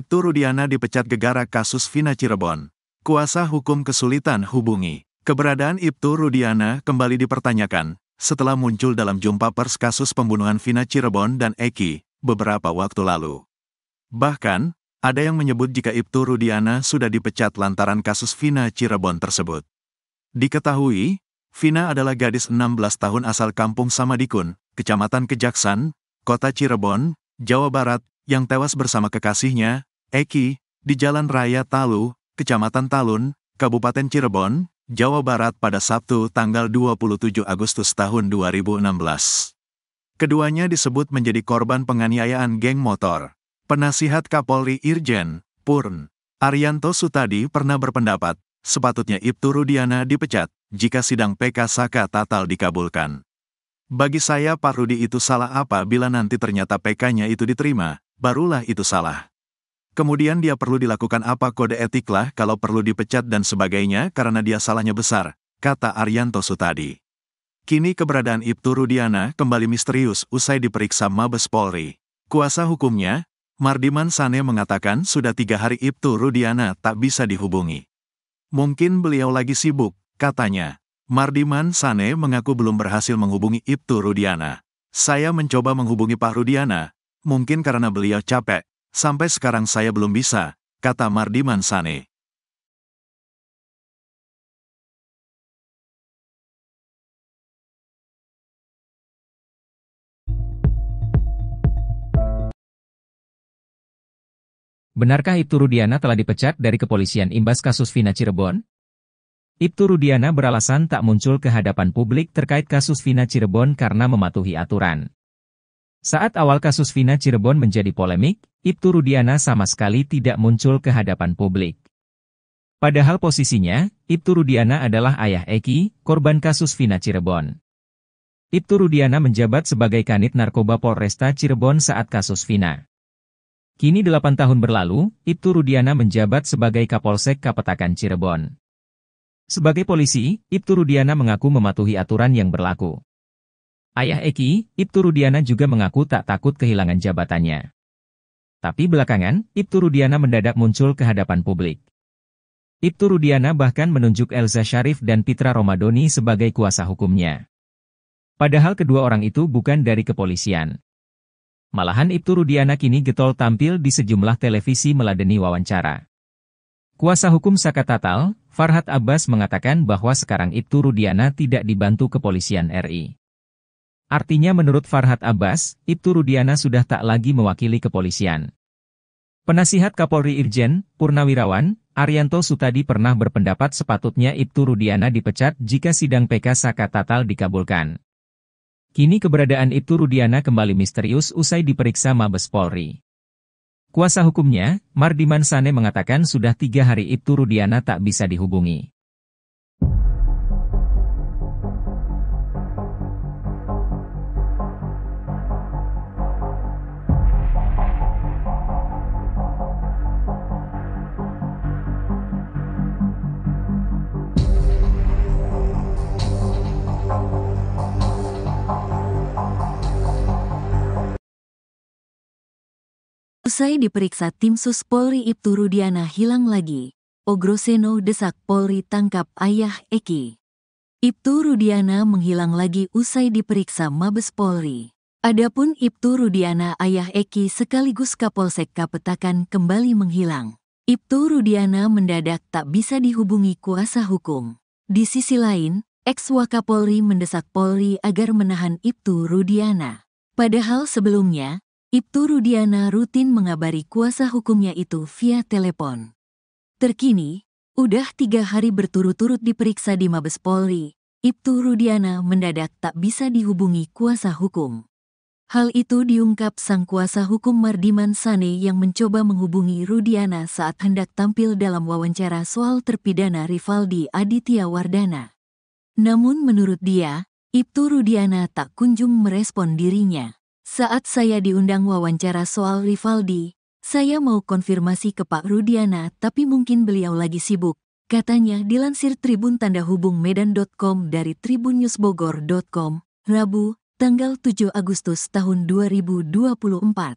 Ibtu Rudiana dipecat gegara kasus Vina Cirebon. Kuasa hukum kesulitan hubungi. Keberadaan Ibtu Rudiana kembali dipertanyakan, setelah muncul dalam jumpa pers kasus pembunuhan Vina Cirebon dan Eki, beberapa waktu lalu. Bahkan, ada yang menyebut jika Ibtu Rudiana sudah dipecat lantaran kasus Vina Cirebon tersebut. Diketahui, Vina adalah gadis 16 tahun asal kampung Samadikun, Kecamatan Kejaksan, Kota Cirebon, Jawa Barat, yang tewas bersama kekasihnya, Eki, di Jalan Raya Talu, Kecamatan Talun, Kabupaten Cirebon, Jawa Barat pada Sabtu tanggal 27 Agustus tahun 2016. Keduanya disebut menjadi korban penganiayaan geng motor. Penasihat Kapolri Irjen, Purn, Arianto Sutadi pernah berpendapat, sepatutnya Ibtu Rudiana dipecat jika sidang PK Saka Tatal dikabulkan. Bagi saya Pak Rudi itu salah apa bila nanti ternyata PK-nya itu diterima, barulah itu salah. Kemudian dia perlu dilakukan apa kode etik lah kalau perlu dipecat dan sebagainya karena dia salahnya besar, kata Arianto Sutadi. Kini keberadaan Ibtu Rudiana kembali misterius usai diperiksa Mabes Polri. Kuasa hukumnya, Mardiman Sane mengatakan sudah tiga hari Ibtu Rudiana tak bisa dihubungi. Mungkin beliau lagi sibuk, katanya. Mardiman Sane mengaku belum berhasil menghubungi Ibtu Rudiana. Saya mencoba menghubungi Pak Rudiana, mungkin karena beliau capek, Sampai sekarang saya belum bisa, kata Mardiman Sane. Benarkah Ibtu Rudiana telah dipecat dari kepolisian imbas kasus Vina Cirebon? Ibtu Rudiana beralasan tak muncul ke hadapan publik terkait kasus Vina Cirebon karena mematuhi aturan. Saat awal kasus Vina Cirebon menjadi polemik, Ibtu Rudiana sama sekali tidak muncul ke hadapan publik. Padahal posisinya, Ibtu Rudiana adalah ayah Eki, korban kasus Vina Cirebon. Ibtu Rudiana menjabat sebagai kanit narkoba Polresta Cirebon saat kasus Vina. Kini delapan tahun berlalu, Ibtu Rudiana menjabat sebagai Kapolsek Kapetakan Cirebon. Sebagai polisi, Ibtu Rudiana mengaku mematuhi aturan yang berlaku. Ayah Eki, Ibtu Rudiana juga mengaku tak takut kehilangan jabatannya. Tapi belakangan, Ibtu Rudiana mendadak muncul ke hadapan publik. Ibtu Rudiana bahkan menunjuk Elza Sharif dan Pitra Romadoni sebagai kuasa hukumnya. Padahal kedua orang itu bukan dari kepolisian. Malahan Ibtu Rudiana kini getol tampil di sejumlah televisi meladeni wawancara. Kuasa hukum Saka Tatal, Farhad Abbas mengatakan bahwa sekarang Ibtu Rudiana tidak dibantu kepolisian RI. Artinya menurut Farhad Abbas, Ibtu Rudiana sudah tak lagi mewakili kepolisian. Penasihat Kapolri Irjen, Purnawirawan, Arianto Sutadi pernah berpendapat sepatutnya Ibtu Rudiana dipecat jika sidang PK Saka Tatal dikabulkan. Kini keberadaan Ibtu Rudiana kembali misterius usai diperiksa Mabes Polri. Kuasa hukumnya, Mardiman Sane mengatakan sudah tiga hari Ibtu Rudiana tak bisa dihubungi. Usai diperiksa tim sus Polri Ibtu Rudiana hilang lagi, Ogroseno desak Polri tangkap ayah Eki. Ibtu Rudiana menghilang lagi usai diperiksa Mabes Polri. Adapun Ibtu Rudiana ayah Eki sekaligus Kapolsek Kapetakan kembali menghilang. Ibtu Rudiana mendadak tak bisa dihubungi kuasa hukum. Di sisi lain, ex Wakapolri mendesak Polri agar menahan Ibtu Rudiana. Padahal sebelumnya, Ibtu Rudiana rutin mengabari kuasa hukumnya itu via telepon. Terkini, udah tiga hari berturut-turut diperiksa di Mabes Polri, Ibtu Rudiana mendadak tak bisa dihubungi kuasa hukum. Hal itu diungkap sang kuasa hukum Mardiman Sane yang mencoba menghubungi Rudiana saat hendak tampil dalam wawancara soal terpidana Rivaldi Aditya Wardana. Namun menurut dia, Ibtu Rudiana tak kunjung merespon dirinya. Saat saya diundang wawancara soal Rivaldi, saya mau konfirmasi ke Pak Rudiana tapi mungkin beliau lagi sibuk, katanya dilansir Tribun Tanda Hubung Medan.com dari Bogor.com, Rabu, tanggal 7 Agustus tahun 2024.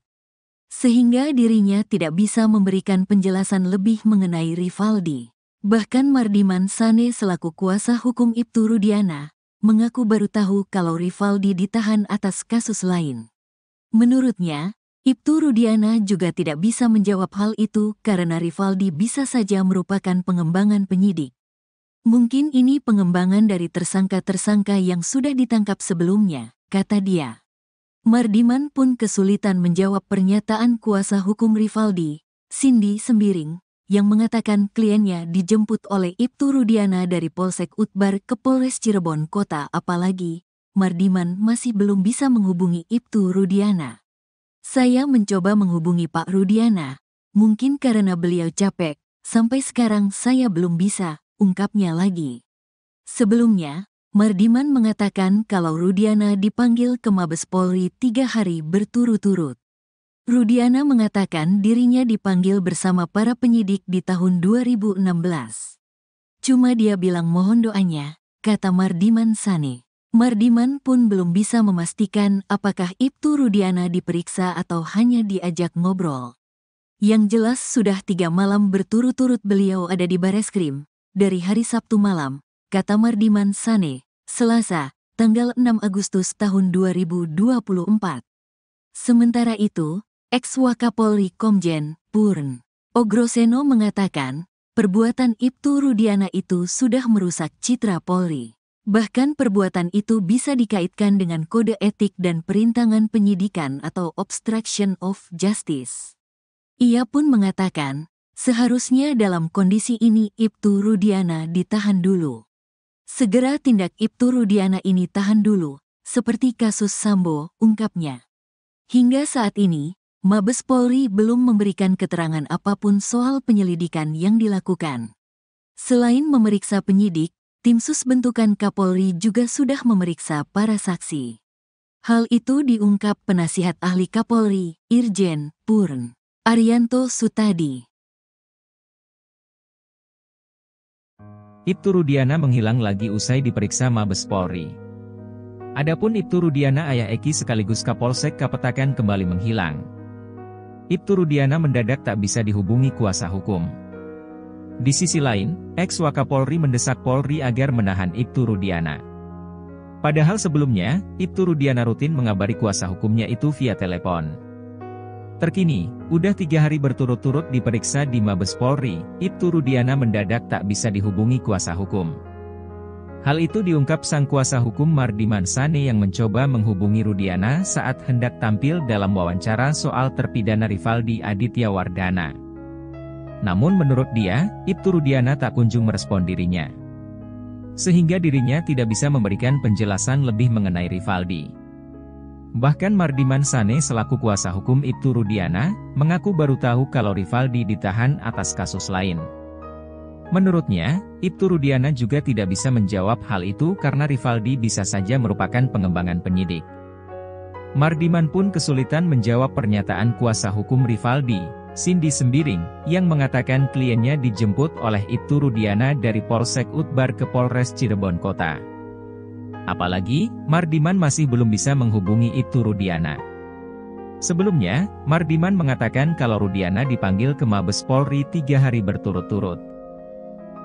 Sehingga dirinya tidak bisa memberikan penjelasan lebih mengenai Rivaldi. Bahkan Mardiman Sane selaku kuasa hukum Ibtu Rudiana, mengaku baru tahu kalau Rivaldi ditahan atas kasus lain. Menurutnya, Ibtu Rudiana juga tidak bisa menjawab hal itu karena Rivaldi bisa saja merupakan pengembangan penyidik. Mungkin ini pengembangan dari tersangka-tersangka yang sudah ditangkap sebelumnya, kata dia. Mardiman pun kesulitan menjawab pernyataan kuasa hukum Rivaldi, Cindy Sembiring, yang mengatakan kliennya dijemput oleh Ibtu Rudiana dari Polsek Utbar ke Polres Cirebon Kota apalagi Mardiman masih belum bisa menghubungi Ibtu Rudiana. Saya mencoba menghubungi Pak Rudiana, mungkin karena beliau capek, sampai sekarang saya belum bisa, ungkapnya lagi. Sebelumnya, Mardiman mengatakan kalau Rudiana dipanggil ke Mabes Polri tiga hari berturut-turut. Rudiana mengatakan dirinya dipanggil bersama para penyidik di tahun 2016. Cuma dia bilang mohon doanya, kata Mardiman Sani. Mardiman pun belum bisa memastikan apakah Ibtu Rudiana diperiksa atau hanya diajak ngobrol. Yang jelas sudah tiga malam berturut-turut beliau ada di Bareskrim, dari hari Sabtu malam, kata Mardiman Sane, Selasa, tanggal 6 Agustus tahun 2024. Sementara itu, ex-Wakapolri Komjen, Purn, Ogroseno mengatakan, perbuatan Ibtu Rudiana itu sudah merusak citra Polri. Bahkan perbuatan itu bisa dikaitkan dengan kode etik dan perintangan penyidikan atau obstruction of justice. Ia pun mengatakan, seharusnya dalam kondisi ini Ibtu Rudiana ditahan dulu. Segera tindak Ibtu Rudiana ini tahan dulu, seperti kasus Sambo, ungkapnya. Hingga saat ini, Mabes Polri belum memberikan keterangan apapun soal penyelidikan yang dilakukan. Selain memeriksa penyidik, tim sus bentukan Kapolri juga sudah memeriksa para saksi. Hal itu diungkap penasihat ahli Kapolri, Irjen Purn Arianto Sutadi. Ibtu Rudiana menghilang lagi usai diperiksa Mabes Polri. Adapun Ibtu Rudiana ayah Eki sekaligus Kapolsek Kapetakan kembali menghilang. Ibtu Rudiana mendadak tak bisa dihubungi kuasa hukum. Di sisi lain, ex-Wakapolri mendesak Polri agar menahan Ibtu Rudiana. Padahal sebelumnya, Ibtu Rudiana rutin mengabari kuasa hukumnya itu via telepon. Terkini, udah tiga hari berturut-turut diperiksa di Mabes Polri, Ibtu Rudiana mendadak tak bisa dihubungi kuasa hukum. Hal itu diungkap sang kuasa hukum Mardiman Sane yang mencoba menghubungi Rudiana saat hendak tampil dalam wawancara soal terpidana Rivaldi Aditya Wardana. Namun menurut dia, Ibtu Rudiana tak kunjung merespon dirinya. Sehingga dirinya tidak bisa memberikan penjelasan lebih mengenai Rivaldi. Bahkan Mardiman Sane selaku kuasa hukum Ibtu Rudiana, mengaku baru tahu kalau Rivaldi ditahan atas kasus lain. Menurutnya, Ibtu Rudiana juga tidak bisa menjawab hal itu karena Rivaldi bisa saja merupakan pengembangan penyidik. Mardiman pun kesulitan menjawab pernyataan kuasa hukum Rivaldi, Cindy Sembiring, yang mengatakan kliennya dijemput oleh Ibtu Rudiana dari Polsek Utbar ke Polres Cirebon Kota. Apalagi, Mardiman masih belum bisa menghubungi Ibtu Rudiana. Sebelumnya, Mardiman mengatakan kalau Rudiana dipanggil ke Mabes Polri tiga hari berturut-turut.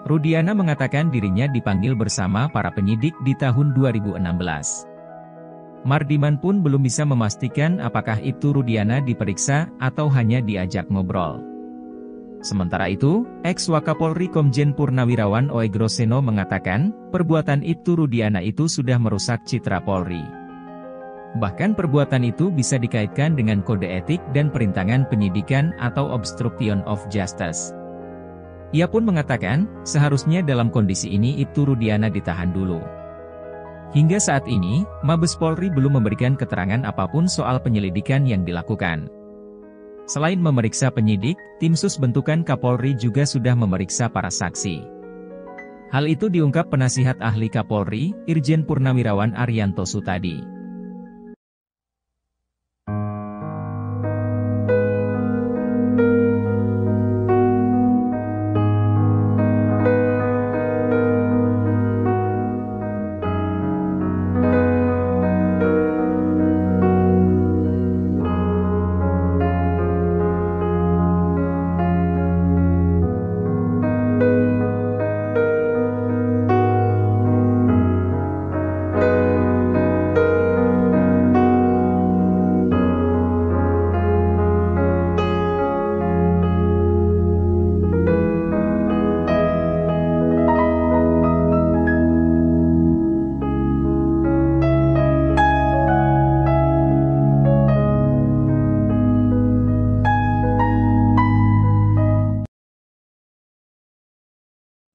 Rudiana mengatakan dirinya dipanggil bersama para penyidik di tahun 2016. Mardiman pun belum bisa memastikan apakah itu Rudiana diperiksa atau hanya diajak ngobrol. Sementara itu, ex Wakapolri Komjen Purnawirawan Oe Groseno mengatakan, perbuatan itu Rudiana itu sudah merusak citra Polri. Bahkan perbuatan itu bisa dikaitkan dengan kode etik dan perintangan penyidikan atau obstruction of justice. Ia pun mengatakan, seharusnya dalam kondisi ini itu Rudiana ditahan dulu. Hingga saat ini, Mabes Polri belum memberikan keterangan apapun soal penyelidikan yang dilakukan. Selain memeriksa penyidik, tim sus bentukan Kapolri juga sudah memeriksa para saksi. Hal itu diungkap penasihat ahli Kapolri, Irjen Purnawirawan Arianto Sutadi.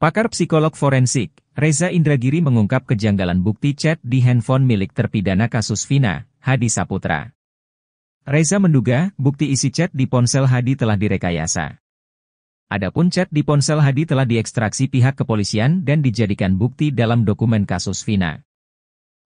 Pakar psikolog forensik, Reza Indragiri mengungkap kejanggalan bukti chat di handphone milik terpidana kasus Vina, Hadi Saputra. Reza menduga bukti isi chat di ponsel Hadi telah direkayasa. Adapun chat di ponsel Hadi telah diekstraksi pihak kepolisian dan dijadikan bukti dalam dokumen kasus Vina.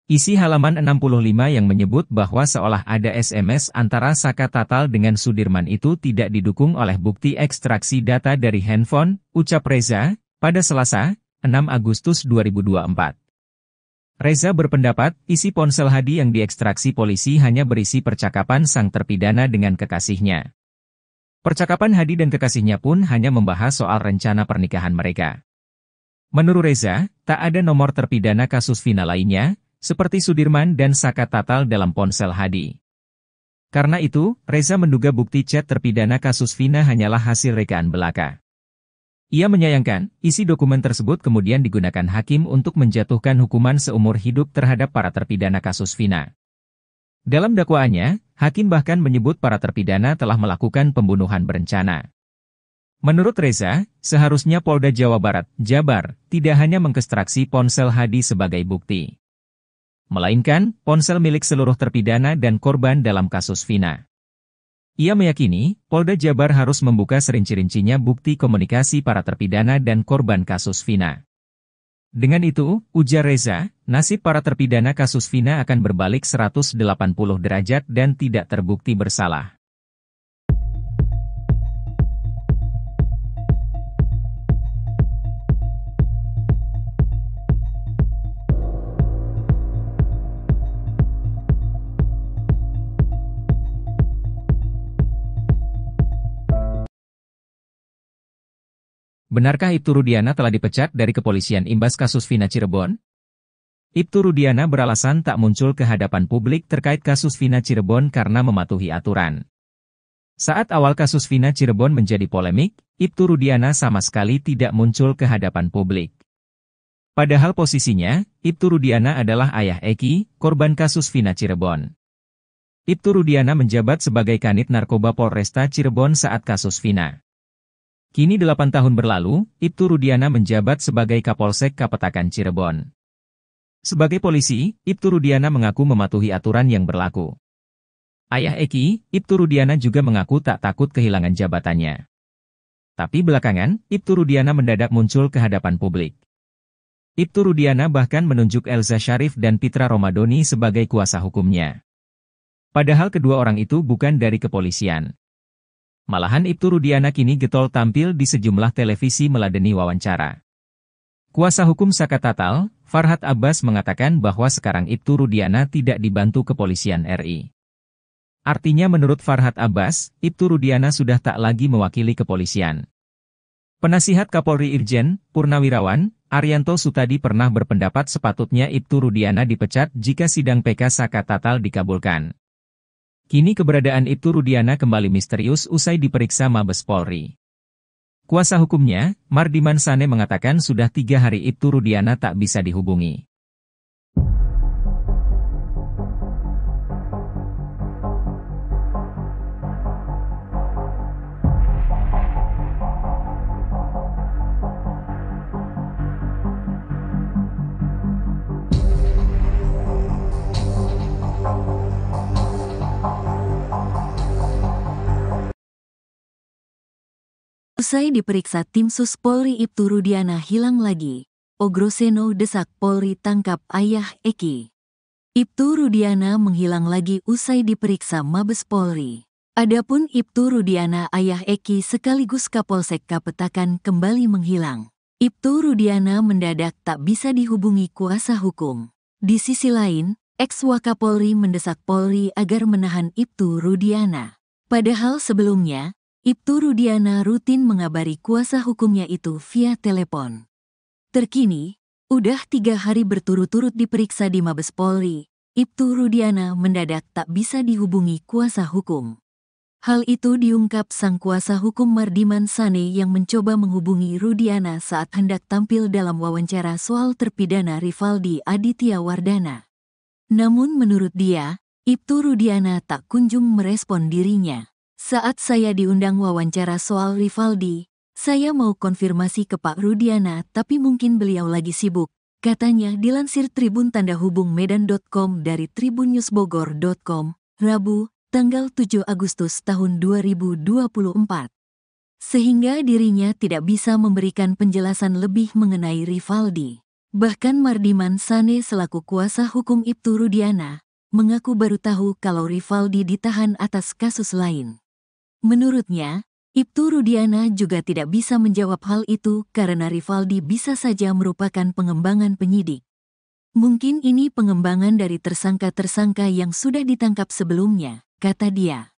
Isi halaman 65 yang menyebut bahwa seolah ada SMS antara Saka Tatal dengan Sudirman itu tidak didukung oleh bukti ekstraksi data dari handphone, ucap Reza, pada Selasa, 6 Agustus 2024. Reza berpendapat, isi ponsel Hadi yang diekstraksi polisi hanya berisi percakapan sang terpidana dengan kekasihnya. Percakapan Hadi dan kekasihnya pun hanya membahas soal rencana pernikahan mereka. Menurut Reza, tak ada nomor terpidana kasus final lainnya, seperti Sudirman dan Saka Tatal dalam ponsel Hadi. Karena itu, Reza menduga bukti chat terpidana kasus Vina hanyalah hasil rekaan belaka. Ia menyayangkan, isi dokumen tersebut kemudian digunakan hakim untuk menjatuhkan hukuman seumur hidup terhadap para terpidana kasus Vina. Dalam dakwaannya, hakim bahkan menyebut para terpidana telah melakukan pembunuhan berencana. Menurut Reza, seharusnya Polda Jawa Barat, Jabar, tidak hanya mengkestraksi ponsel Hadi sebagai bukti. Melainkan, ponsel milik seluruh terpidana dan korban dalam kasus Vina. Ia meyakini, Polda Jabar harus membuka serinci-rincinya bukti komunikasi para terpidana dan korban kasus Vina. Dengan itu, ujar Reza, nasib para terpidana kasus Vina akan berbalik 180 derajat dan tidak terbukti bersalah. Benarkah Ibtu Rudiana telah dipecat dari kepolisian imbas kasus Vina Cirebon? Ibtu Rudiana beralasan tak muncul ke hadapan publik terkait kasus Vina Cirebon karena mematuhi aturan. Saat awal kasus Vina Cirebon menjadi polemik, Ibtu Rudiana sama sekali tidak muncul ke hadapan publik. Padahal posisinya, Ibtu Rudiana adalah ayah Eki, korban kasus Vina Cirebon. Ibtu Rudiana menjabat sebagai Kanit Narkoba Polresta Cirebon saat kasus Vina. Kini 8 tahun berlalu, Ibtu Rudiana menjabat sebagai Kapolsek Kapetakan Cirebon. Sebagai polisi, Ibtu Rudiana mengaku mematuhi aturan yang berlaku. Ayah Eki, Ibtu Rudiana juga mengaku tak takut kehilangan jabatannya. Tapi belakangan, Ibtu Rudiana mendadak muncul ke hadapan publik. Ibtu Rudiana bahkan menunjuk Elza Sharif dan Pitra Romadoni sebagai kuasa hukumnya. Padahal kedua orang itu bukan dari kepolisian. Malahan Ibtu Rudiana kini getol tampil di sejumlah televisi meladeni wawancara. Kuasa hukum Saka Tatal, Farhad Abbas mengatakan bahwa sekarang Ibtu Rudiana tidak dibantu kepolisian RI. Artinya menurut Farhad Abbas, Ibtu Rudiana sudah tak lagi mewakili kepolisian. Penasihat Kapolri Irjen, Purnawirawan, Arianto Sutadi pernah berpendapat sepatutnya Ibtu Rudiana dipecat jika sidang PK Saka Tatal dikabulkan. Kini keberadaan Ibtu Rudiana kembali misterius usai diperiksa Mabes Polri. Kuasa hukumnya, Mardiman Sane mengatakan sudah tiga hari Ibtu Rudiana tak bisa dihubungi. Usai diperiksa tim sus Polri Ibtu Rudiana hilang lagi, Ogroseno desak Polri tangkap ayah Eki. Ibtu Rudiana menghilang lagi usai diperiksa Mabes Polri. Adapun Ibtu Rudiana ayah Eki sekaligus Kapolsek Kapetakan kembali menghilang. Ibtu Rudiana mendadak tak bisa dihubungi kuasa hukum. Di sisi lain, ex Wakapolri mendesak Polri agar menahan Ibtu Rudiana. Padahal sebelumnya, Ibtu Rudiana rutin mengabari kuasa hukumnya itu via telepon. Terkini, udah tiga hari berturut-turut diperiksa di Mabes Polri, Ibtu Rudiana mendadak tak bisa dihubungi kuasa hukum. Hal itu diungkap sang kuasa hukum Mardiman Sane yang mencoba menghubungi Rudiana saat hendak tampil dalam wawancara soal terpidana Rivaldi Aditya Wardana. Namun menurut dia, Ibtu Rudiana tak kunjung merespon dirinya. Saat saya diundang wawancara soal Rivaldi, saya mau konfirmasi ke Pak Rudiana tapi mungkin beliau lagi sibuk, katanya dilansir Tribun Tanda Hubung Medan.com dari tribunnews.bogor.com, Rabu, tanggal 7 Agustus tahun 2024. Sehingga dirinya tidak bisa memberikan penjelasan lebih mengenai Rivaldi. Bahkan Mardiman Sane selaku kuasa hukum Ibtu Rudiana mengaku baru tahu kalau Rivaldi ditahan atas kasus lain. Menurutnya, Ibtu Rudiana juga tidak bisa menjawab hal itu karena Rivaldi bisa saja merupakan pengembangan penyidik. Mungkin ini pengembangan dari tersangka-tersangka yang sudah ditangkap sebelumnya, kata dia.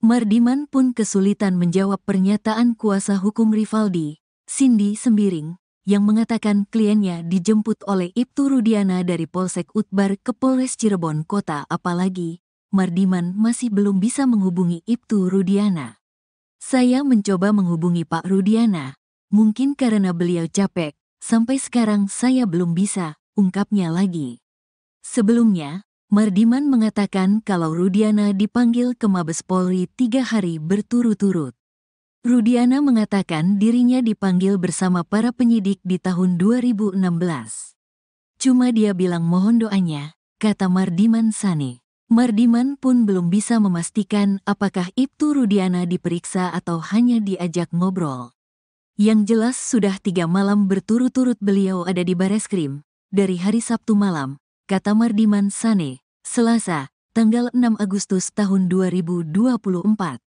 Mardiman pun kesulitan menjawab pernyataan kuasa hukum Rivaldi, Cindy Sembiring, yang mengatakan kliennya dijemput oleh Ibtu Rudiana dari Polsek Utbar ke Polres Cirebon Kota apalagi Mardiman masih belum bisa menghubungi Ibtu Rudiana. Saya mencoba menghubungi Pak Rudiana, mungkin karena beliau capek, sampai sekarang saya belum bisa, ungkapnya lagi. Sebelumnya, Mardiman mengatakan kalau Rudiana dipanggil ke Mabes Polri tiga hari berturut-turut. Rudiana mengatakan dirinya dipanggil bersama para penyidik di tahun 2016. Cuma dia bilang mohon doanya, kata Mardiman Sani. Mardiman pun belum bisa memastikan apakah Ibtu Rudiana diperiksa atau hanya diajak ngobrol. Yang jelas sudah tiga malam berturut-turut beliau ada di krim. dari hari Sabtu malam, kata Mardiman Sane, Selasa, tanggal 6 Agustus tahun 2024.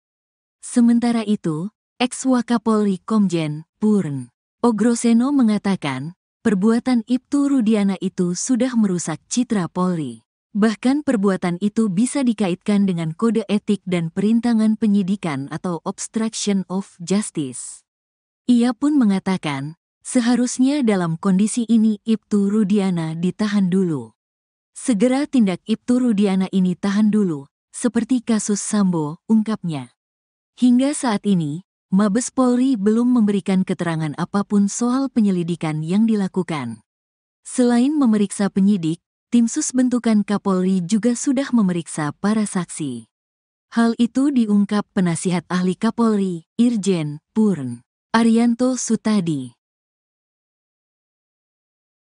Sementara itu, ex-Wakapolri Komjen, Purn, Ogroseno mengatakan, perbuatan Ibtu Rudiana itu sudah merusak citra Polri. Bahkan perbuatan itu bisa dikaitkan dengan kode etik dan perintangan penyidikan atau obstruction of justice. Ia pun mengatakan, seharusnya dalam kondisi ini Ibtu Rudiana ditahan dulu. Segera tindak Ibtu Rudiana ini tahan dulu, seperti kasus Sambo, ungkapnya. Hingga saat ini, Mabes Polri belum memberikan keterangan apapun soal penyelidikan yang dilakukan. Selain memeriksa penyidik, tim sus bentukan Kapolri juga sudah memeriksa para saksi. Hal itu diungkap penasihat ahli Kapolri, Irjen Purn Arianto Sutadi.